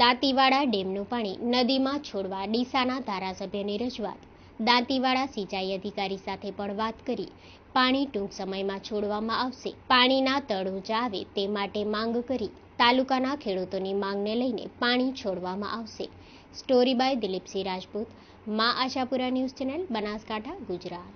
દાંતીવાડા ડેમનું પાણી નદીમાં છોડવા ડીસાના ધારાસભ્યની રજૂઆત દાંતીવાડા સિંચાઈ અધિકારી સાથે પણ વાત કરી પાણી ટૂંક સમયમાં છોડવામાં આવશે પાણીના તળ ઊંચા આવે તે માટે માંગ કરી તાલુકાના ખેડૂતોની માંગને લઈને પાણી છોડવામાં આવશે story by Dilipsinh Rajput Maa Ashapura news channel Banaskantha Gujarat